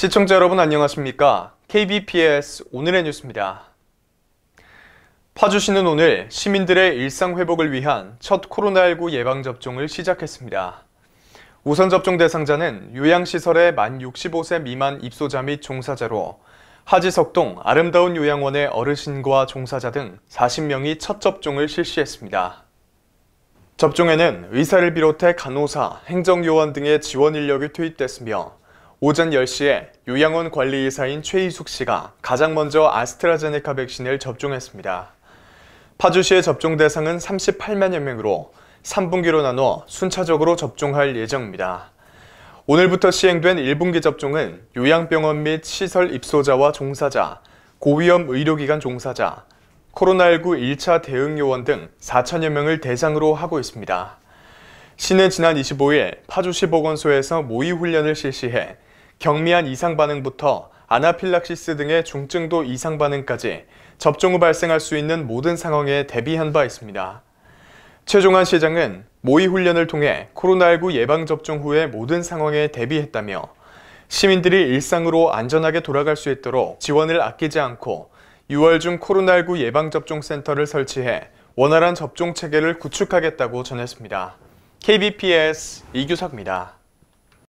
시청자 여러분 안녕하십니까? KBPS 오늘의 뉴스입니다. 파주시는 오늘 시민들의 일상 회복을 위한 첫 코로나19 예방접종을 시작했습니다. 우선 접종 대상자는 요양시설의 만 65세 미만 입소자 및 종사자로 하지석동 아름다운 요양원의 어르신과 종사자 등 40명이 첫 접종을 실시했습니다. 접종에는 의사를 비롯해 간호사, 행정요원 등의 지원 인력이 투입됐으며 오전 10시에 요양원 관리이사인 최희숙 씨가 가장 먼저 아스트라제네카 백신을 접종했습니다. 파주시의 접종 대상은 38만여 명으로 3분기로 나눠 순차적으로 접종할 예정입니다. 오늘부터 시행된 1분기 접종은 요양병원 및 시설 입소자와 종사자, 고위험 의료기관 종사자, 코로나19 1차 대응 요원 등 4천여 명을 대상으로 하고 있습니다. 시는 지난 25일 파주시 보건소에서 모의 훈련을 실시해 경미한 이상 반응부터 아나필락시스 등의 중증도 이상 반응까지 접종 후 발생할 수 있는 모든 상황에 대비한 바 있습니다. 최종환 시장은 모의 훈련을 통해 코로나19 예방접종 후의 모든 상황에 대비했다며 시민들이 일상으로 안전하게 돌아갈 수 있도록 지원을 아끼지 않고 6월 중 코로나19 예방접종센터를 설치해 원활한 접종 체계를 구축하겠다고 전했습니다. KBPS 이규석입니다.